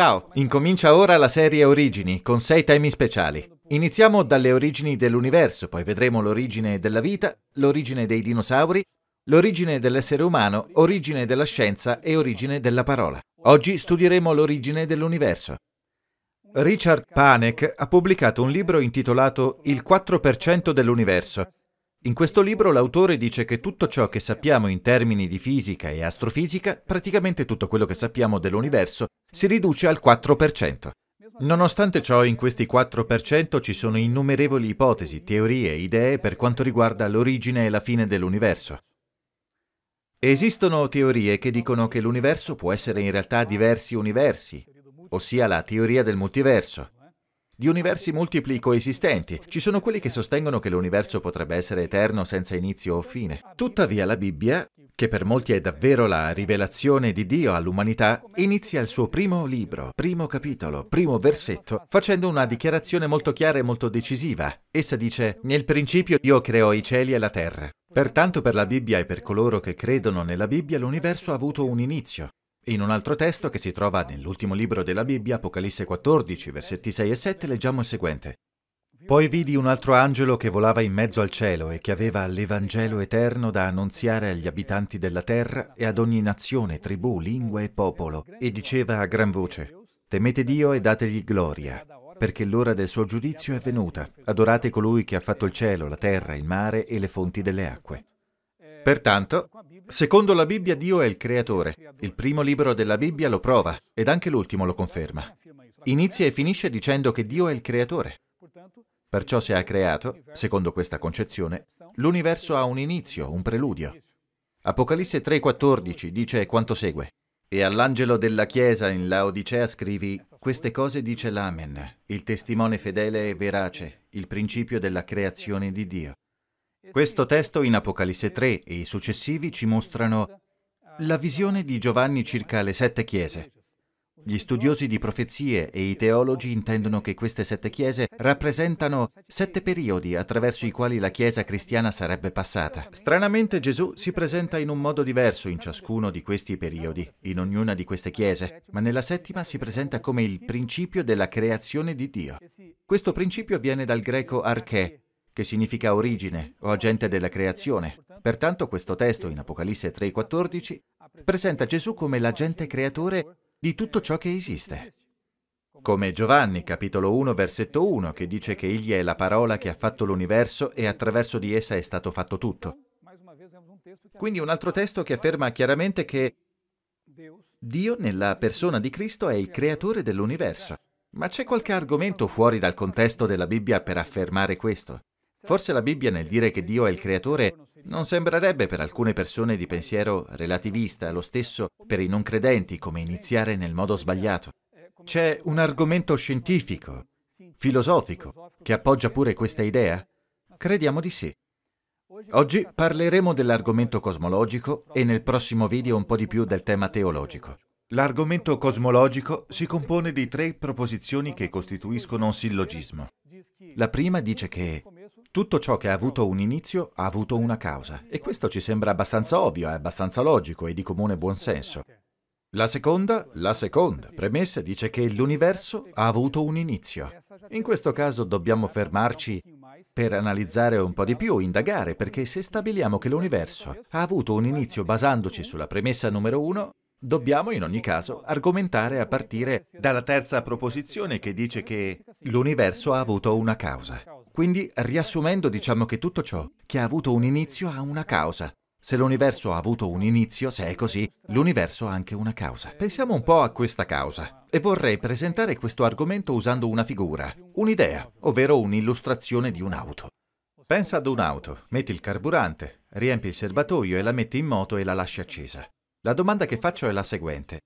Ciao, incomincia ora la serie Origini con sei temi speciali. Iniziamo dalle origini dell'universo, poi vedremo l'origine della vita, l'origine dei dinosauri, l'origine dell'essere umano, origine della scienza e origine della parola. Oggi studieremo l'origine dell'universo. Richard Panek ha pubblicato un libro intitolato Il 4% dell'universo, in questo libro l'autore dice che tutto ciò che sappiamo in termini di fisica e astrofisica, praticamente tutto quello che sappiamo dell'universo, si riduce al 4%. Nonostante ciò, in questi 4% ci sono innumerevoli ipotesi, teorie, idee per quanto riguarda l'origine e la fine dell'universo. Esistono teorie che dicono che l'universo può essere in realtà diversi universi, ossia la teoria del multiverso, di universi multipli coesistenti. Ci sono quelli che sostengono che l'universo potrebbe essere eterno senza inizio o fine. Tuttavia la Bibbia, che per molti è davvero la rivelazione di Dio all'umanità, inizia il suo primo libro, primo capitolo, primo versetto, facendo una dichiarazione molto chiara e molto decisiva. Essa dice, nel principio Dio creò i cieli e la terra. Pertanto per la Bibbia e per coloro che credono nella Bibbia l'universo ha avuto un inizio. In un altro testo che si trova nell'ultimo libro della Bibbia, Apocalisse 14, versetti 6 e 7, leggiamo il seguente. Poi vidi un altro angelo che volava in mezzo al cielo e che aveva l'Evangelo eterno da annunziare agli abitanti della terra e ad ogni nazione, tribù, lingua e popolo, e diceva a gran voce, Temete Dio e dategli gloria, perché l'ora del suo giudizio è venuta. Adorate colui che ha fatto il cielo, la terra, il mare e le fonti delle acque. Pertanto, secondo la Bibbia Dio è il creatore. Il primo libro della Bibbia lo prova ed anche l'ultimo lo conferma. Inizia e finisce dicendo che Dio è il creatore. Perciò se ha creato, secondo questa concezione, l'universo ha un inizio, un preludio. Apocalisse 3:14 dice quanto segue. E all'angelo della Chiesa in Laodicea scrivi, queste cose dice l'Amen, il testimone fedele e verace, il principio della creazione di Dio. Eh, Questo testo in Apocalisse 3 e i successivi ci mostrano la visione di Giovanni circa le sette chiese. Gli studiosi di profezie e i teologi intendono che queste sette chiese rappresentano sette periodi attraverso i quali la Chiesa cristiana sarebbe passata. Stranamente Gesù si presenta in un modo diverso in ciascuno di questi periodi, in ognuna di queste chiese, ma nella settima si presenta come il principio della creazione di Dio. Questo principio viene dal greco arché, che significa origine o agente della creazione. Pertanto questo testo in Apocalisse 3:14 presenta Gesù come l'agente creatore di tutto ciò che esiste. Come Giovanni capitolo 1 versetto 1 che dice che egli è la parola che ha fatto l'universo e attraverso di essa è stato fatto tutto. Quindi un altro testo che afferma chiaramente che Dio nella persona di Cristo è il creatore dell'universo. Ma c'è qualche argomento fuori dal contesto della Bibbia per affermare questo? Forse la Bibbia nel dire che Dio è il creatore non sembrerebbe per alcune persone di pensiero relativista, lo stesso per i non credenti come iniziare nel modo sbagliato. C'è un argomento scientifico, filosofico, che appoggia pure questa idea? Crediamo di sì. Oggi parleremo dell'argomento cosmologico e nel prossimo video un po' di più del tema teologico. L'argomento cosmologico si compone di tre proposizioni che costituiscono un sillogismo. La prima dice che tutto ciò che ha avuto un inizio ha avuto una causa e questo ci sembra abbastanza ovvio, è abbastanza logico e di comune buonsenso. La seconda, la seconda premessa dice che l'universo ha avuto un inizio. In questo caso dobbiamo fermarci per analizzare un po' di più, indagare, perché se stabiliamo che l'universo ha avuto un inizio basandoci sulla premessa numero uno, Dobbiamo in ogni caso argomentare a partire dalla terza proposizione che dice che l'universo ha avuto una causa. Quindi, riassumendo, diciamo che tutto ciò che ha avuto un inizio ha una causa. Se l'universo ha avuto un inizio, se è così, l'universo ha anche una causa. Pensiamo un po' a questa causa e vorrei presentare questo argomento usando una figura, un'idea, ovvero un'illustrazione di un'auto. Pensa ad un'auto, metti il carburante, riempi il serbatoio e la metti in moto e la lasci accesa. La domanda che faccio è la seguente.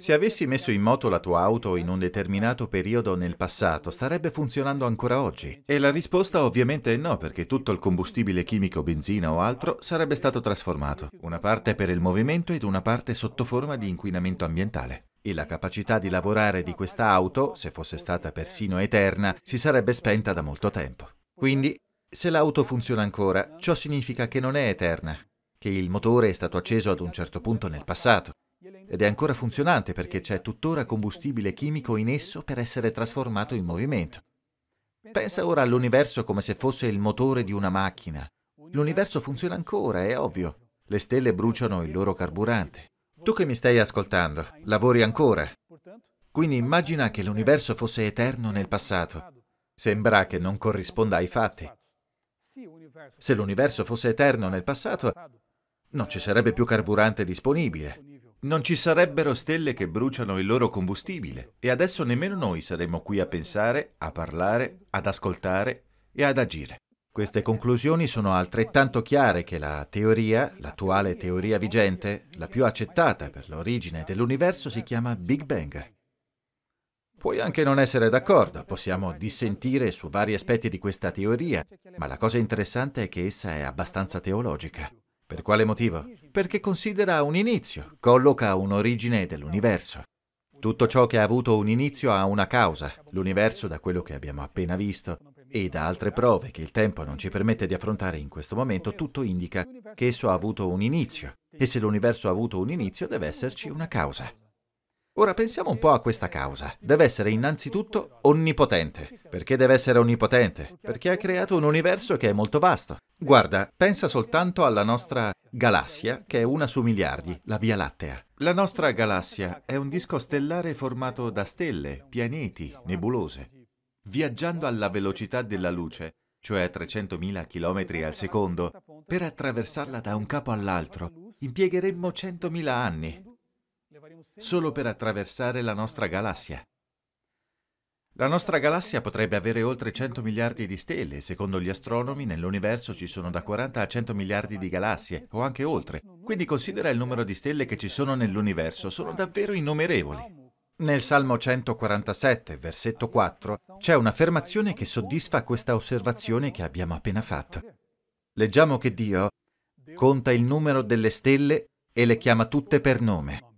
Se avessi messo in moto la tua auto in un determinato periodo nel passato, starebbe funzionando ancora oggi? E la risposta ovviamente è no, perché tutto il combustibile chimico, benzina o altro, sarebbe stato trasformato. Una parte per il movimento ed una parte sotto forma di inquinamento ambientale. E la capacità di lavorare di questa auto, se fosse stata persino eterna, si sarebbe spenta da molto tempo. Quindi, se l'auto funziona ancora, ciò significa che non è eterna, che il motore è stato acceso ad un certo punto nel passato, ed è ancora funzionante perché c'è tuttora combustibile chimico in esso per essere trasformato in movimento. Pensa ora all'universo come se fosse il motore di una macchina. L'universo funziona ancora, è ovvio. Le stelle bruciano il loro carburante. Tu che mi stai ascoltando, lavori ancora. Quindi immagina che l'universo fosse eterno nel passato. Sembra che non corrisponda ai fatti. Se l'universo fosse eterno nel passato, non ci sarebbe più carburante disponibile. Non ci sarebbero stelle che bruciano il loro combustibile e adesso nemmeno noi saremmo qui a pensare, a parlare, ad ascoltare e ad agire. Queste conclusioni sono altrettanto chiare che la teoria, l'attuale teoria vigente, la più accettata per l'origine dell'universo si chiama Big Bang. Puoi anche non essere d'accordo, possiamo dissentire su vari aspetti di questa teoria, ma la cosa interessante è che essa è abbastanza teologica. Per quale motivo? Perché considera un inizio, colloca un'origine dell'universo. Tutto ciò che ha avuto un inizio ha una causa. L'universo, da quello che abbiamo appena visto, e da altre prove che il tempo non ci permette di affrontare in questo momento, tutto indica che esso ha avuto un inizio. E se l'universo ha avuto un inizio, deve esserci una causa. Ora pensiamo un po' a questa causa. Deve essere innanzitutto onnipotente. Perché deve essere onnipotente? Perché ha creato un universo che è molto vasto. Guarda, pensa soltanto alla nostra galassia, che è una su miliardi, la Via Lattea. La nostra galassia è un disco stellare formato da stelle, pianeti, nebulose. Viaggiando alla velocità della luce, cioè a 300.000 km al secondo, per attraversarla da un capo all'altro impiegheremmo 100.000 anni, solo per attraversare la nostra galassia. La nostra galassia potrebbe avere oltre 100 miliardi di stelle e secondo gli astronomi nell'universo ci sono da 40 a 100 miliardi di galassie o anche oltre. Quindi considera il numero di stelle che ci sono nell'universo, sono davvero innumerevoli. Nel Salmo 147, versetto 4, c'è un'affermazione che soddisfa questa osservazione che abbiamo appena fatto. Leggiamo che Dio conta il numero delle stelle e le chiama tutte per nome.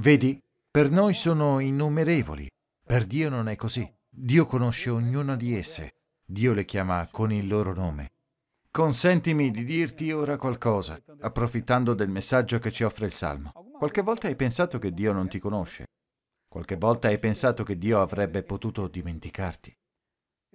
Vedi, per noi sono innumerevoli, per Dio non è così. Dio conosce ognuna di esse, Dio le chiama con il loro nome. Consentimi di dirti ora qualcosa, approfittando del messaggio che ci offre il Salmo. Qualche volta hai pensato che Dio non ti conosce, qualche volta hai pensato che Dio avrebbe potuto dimenticarti.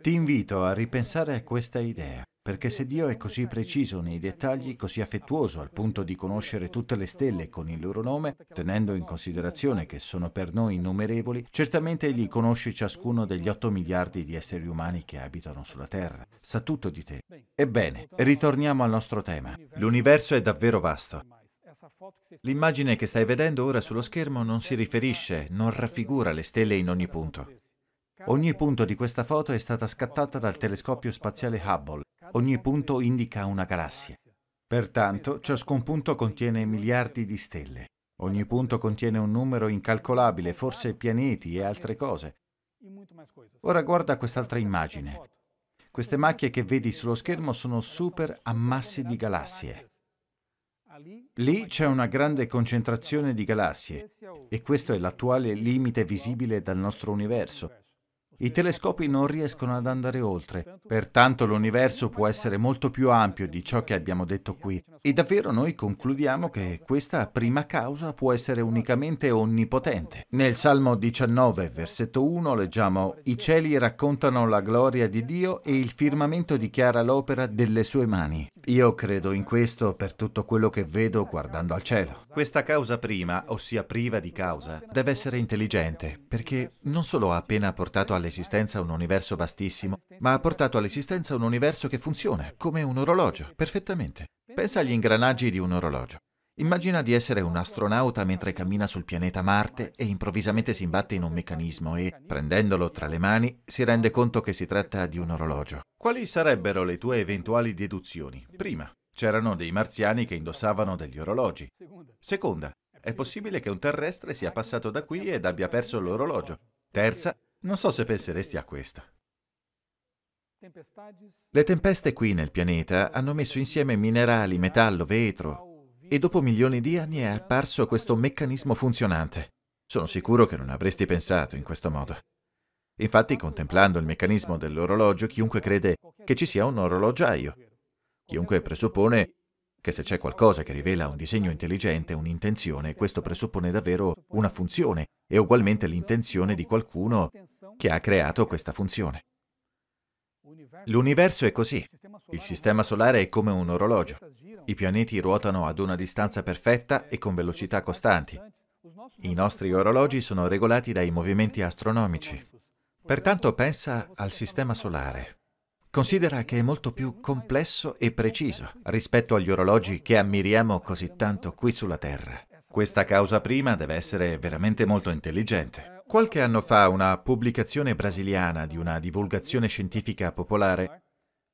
Ti invito a ripensare a questa idea. Perché se Dio è così preciso nei dettagli, così affettuoso al punto di conoscere tutte le stelle con il loro nome, tenendo in considerazione che sono per noi innumerevoli, certamente Egli conosce ciascuno degli 8 miliardi di esseri umani che abitano sulla Terra. Sa tutto di te. Ebbene, ritorniamo al nostro tema. L'universo è davvero vasto. L'immagine che stai vedendo ora sullo schermo non si riferisce, non raffigura le stelle in ogni punto. Ogni punto di questa foto è stata scattata dal telescopio spaziale Hubble Ogni punto indica una galassia. Pertanto, ciascun punto contiene miliardi di stelle. Ogni punto contiene un numero incalcolabile, forse pianeti e altre cose. Ora guarda quest'altra immagine. Queste macchie che vedi sullo schermo sono super ammassi di galassie. Lì c'è una grande concentrazione di galassie e questo è l'attuale limite visibile dal nostro universo. I telescopi non riescono ad andare oltre, pertanto l'universo può essere molto più ampio di ciò che abbiamo detto qui. E davvero noi concludiamo che questa prima causa può essere unicamente onnipotente. Nel Salmo 19, versetto 1, leggiamo «I cieli raccontano la gloria di Dio e il firmamento dichiara l'opera delle sue mani». Io credo in questo per tutto quello che vedo guardando al cielo. Questa causa prima, ossia priva di causa, deve essere intelligente, perché non solo ha appena portato all'esistenza un universo vastissimo, ma ha portato all'esistenza un universo che funziona, come un orologio, perfettamente. Pensa agli ingranaggi di un orologio. Immagina di essere un astronauta mentre cammina sul pianeta Marte e improvvisamente si imbatte in un meccanismo e, prendendolo tra le mani, si rende conto che si tratta di un orologio. Quali sarebbero le tue eventuali deduzioni? Prima, c'erano dei marziani che indossavano degli orologi. Seconda, è possibile che un terrestre sia passato da qui ed abbia perso l'orologio. Terza, non so se penseresti a questo. Le tempeste qui nel pianeta hanno messo insieme minerali, metallo, vetro, e dopo milioni di anni è apparso questo meccanismo funzionante. Sono sicuro che non avresti pensato in questo modo. Infatti, contemplando il meccanismo dell'orologio, chiunque crede che ci sia un orologiaio, chiunque presuppone che se c'è qualcosa che rivela un disegno intelligente, un'intenzione, questo presuppone davvero una funzione e ugualmente l'intenzione di qualcuno che ha creato questa funzione. L'universo è così. Il sistema solare è come un orologio. I pianeti ruotano ad una distanza perfetta e con velocità costanti. I nostri orologi sono regolati dai movimenti astronomici. Pertanto pensa al sistema solare. Considera che è molto più complesso e preciso rispetto agli orologi che ammiriamo così tanto qui sulla Terra. Questa causa prima deve essere veramente molto intelligente. Qualche anno fa una pubblicazione brasiliana di una divulgazione scientifica popolare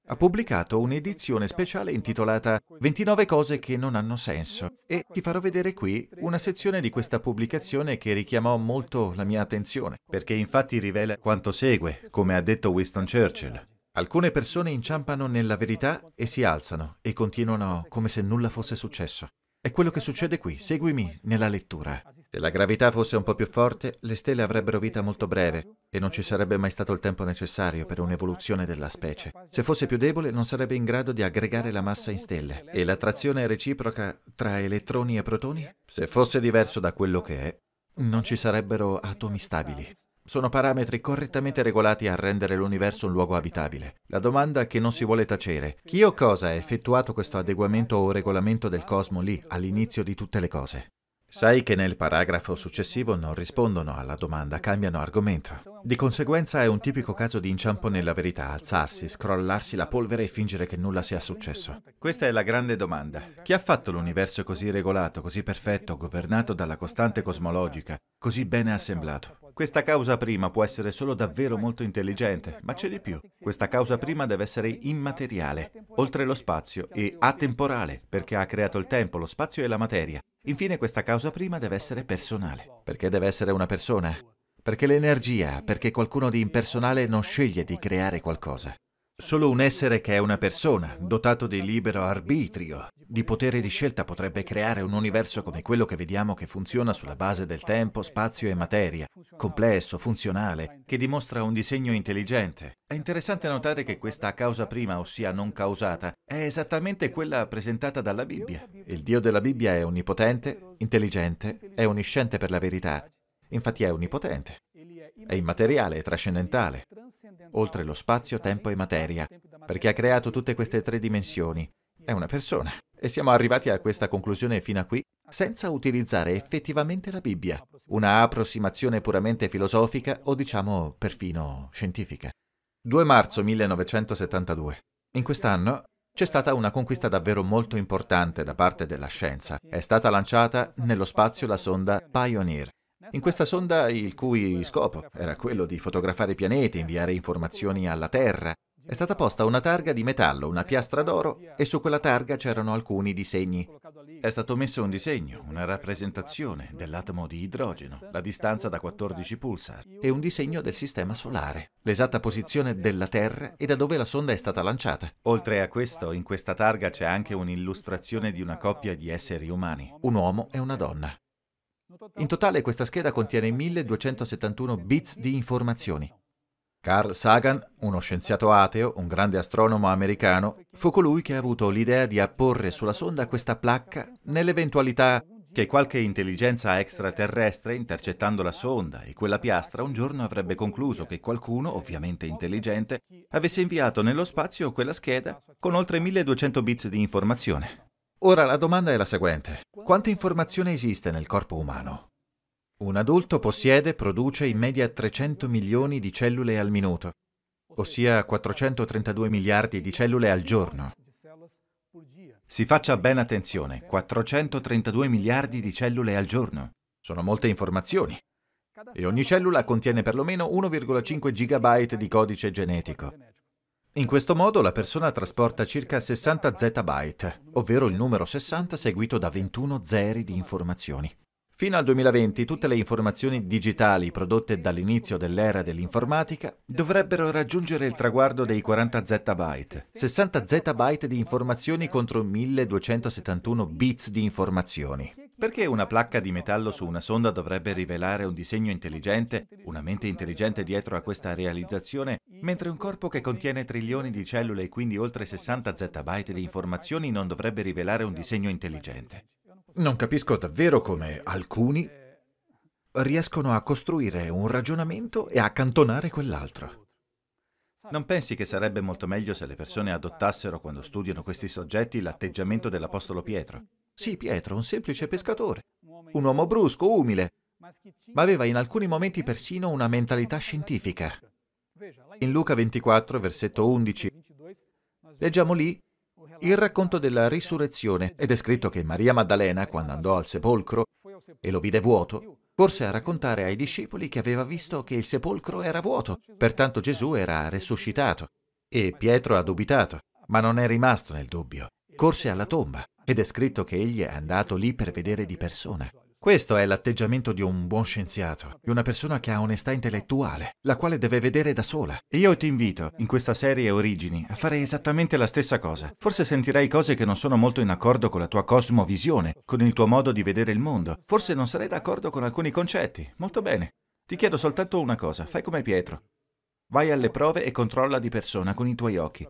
ha pubblicato un'edizione speciale intitolata 29 cose che non hanno senso e ti farò vedere qui una sezione di questa pubblicazione che richiamò molto la mia attenzione, perché infatti rivela quanto segue, come ha detto Winston Churchill. Alcune persone inciampano nella verità e si alzano e continuano come se nulla fosse successo. È quello che succede qui, seguimi nella lettura. Se la gravità fosse un po' più forte, le stelle avrebbero vita molto breve e non ci sarebbe mai stato il tempo necessario per un'evoluzione della specie. Se fosse più debole, non sarebbe in grado di aggregare la massa in stelle. E l'attrazione reciproca tra elettroni e protoni? Se fosse diverso da quello che è, non ci sarebbero atomi stabili. Sono parametri correttamente regolati a rendere l'universo un luogo abitabile. La domanda che non si vuole tacere, chi o cosa ha effettuato questo adeguamento o regolamento del cosmo lì, all'inizio di tutte le cose? Sai che nel paragrafo successivo non rispondono alla domanda, cambiano argomento. Di conseguenza è un tipico caso di inciampo nella verità, alzarsi, scrollarsi la polvere e fingere che nulla sia successo. Questa è la grande domanda. Chi ha fatto l'universo così regolato, così perfetto, governato dalla costante cosmologica, così bene assemblato? Questa causa prima può essere solo davvero molto intelligente, ma c'è di più. Questa causa prima deve essere immateriale, oltre lo spazio e atemporale, perché ha creato il tempo, lo spazio e la materia. Infine questa causa prima deve essere personale, perché deve essere una persona, perché l'energia, perché qualcuno di impersonale non sceglie di creare qualcosa. Solo un essere che è una persona, dotato di libero arbitrio, di potere di scelta, potrebbe creare un universo come quello che vediamo che funziona sulla base del tempo, spazio e materia, complesso, funzionale, che dimostra un disegno intelligente. È interessante notare che questa causa prima, ossia non causata, è esattamente quella presentata dalla Bibbia. Il Dio della Bibbia è onnipotente, intelligente, è onnisciente per la verità. Infatti è onnipotente. È immateriale, è trascendentale oltre lo spazio, tempo e materia, perché ha creato tutte queste tre dimensioni. È una persona. E siamo arrivati a questa conclusione fino a qui senza utilizzare effettivamente la Bibbia, una approssimazione puramente filosofica o diciamo perfino scientifica. 2 marzo 1972. In quest'anno c'è stata una conquista davvero molto importante da parte della scienza. È stata lanciata nello spazio la sonda Pioneer, in questa sonda, il cui scopo era quello di fotografare i pianeti inviare informazioni alla Terra, è stata posta una targa di metallo, una piastra d'oro, e su quella targa c'erano alcuni disegni. È stato messo un disegno, una rappresentazione dell'atomo di idrogeno, la distanza da 14 pulsar, e un disegno del Sistema Solare, l'esatta posizione della Terra e da dove la sonda è stata lanciata. Oltre a questo, in questa targa c'è anche un'illustrazione di una coppia di esseri umani, un uomo e una donna. In totale questa scheda contiene 1271 bits di informazioni. Carl Sagan, uno scienziato ateo, un grande astronomo americano, fu colui che ha avuto l'idea di apporre sulla sonda questa placca nell'eventualità che qualche intelligenza extraterrestre, intercettando la sonda e quella piastra, un giorno avrebbe concluso che qualcuno, ovviamente intelligente, avesse inviato nello spazio quella scheda con oltre 1200 bits di informazione. Ora la domanda è la seguente. Quanta informazione esiste nel corpo umano? Un adulto possiede, produce in media 300 milioni di cellule al minuto, ossia 432 miliardi di cellule al giorno. Si faccia ben attenzione, 432 miliardi di cellule al giorno. Sono molte informazioni. E ogni cellula contiene perlomeno 1,5 GB di codice genetico. In questo modo la persona trasporta circa 60 zettabyte, ovvero il numero 60 seguito da 21 zeri di informazioni. Fino al 2020 tutte le informazioni digitali prodotte dall'inizio dell'era dell'informatica dovrebbero raggiungere il traguardo dei 40 zettabyte, 60 zettabyte di informazioni contro 1271 bits di informazioni. Perché una placca di metallo su una sonda dovrebbe rivelare un disegno intelligente, una mente intelligente dietro a questa realizzazione, mentre un corpo che contiene trilioni di cellule e quindi oltre 60 zettabyte di informazioni non dovrebbe rivelare un disegno intelligente? Non capisco davvero come alcuni riescono a costruire un ragionamento e a accantonare quell'altro. Non pensi che sarebbe molto meglio se le persone adottassero, quando studiano questi soggetti, l'atteggiamento dell'Apostolo Pietro? Sì, Pietro, un semplice certo. pescatore, un uomo brusco, umile, ma aveva in alcuni momenti persino una mentalità scientifica. In Luca 24, versetto 11, leggiamo lì il racconto della risurrezione ed è scritto che Maria Maddalena, quando andò al sepolcro e lo vide vuoto, corse a raccontare ai discepoli che aveva visto che il sepolcro era vuoto, pertanto Gesù era risuscitato. E Pietro ha dubitato, ma non è rimasto nel dubbio corse alla tomba ed è scritto che egli è andato lì per vedere di persona. Questo è l'atteggiamento di un buon scienziato, di una persona che ha onestà intellettuale, la quale deve vedere da sola. E io ti invito, in questa serie Origini, a fare esattamente la stessa cosa. Forse sentirai cose che non sono molto in accordo con la tua cosmovisione, con il tuo modo di vedere il mondo. Forse non sarai d'accordo con alcuni concetti. Molto bene. Ti chiedo soltanto una cosa, fai come Pietro. Vai alle prove e controlla di persona con i tuoi occhi.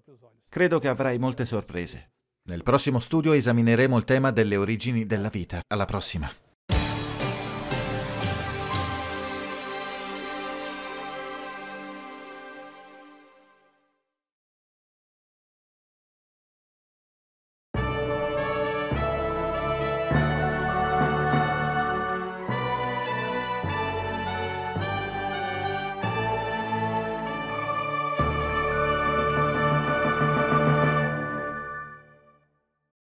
Credo che avrai molte sorprese. Nel prossimo studio esamineremo il tema delle origini della vita. Alla prossima!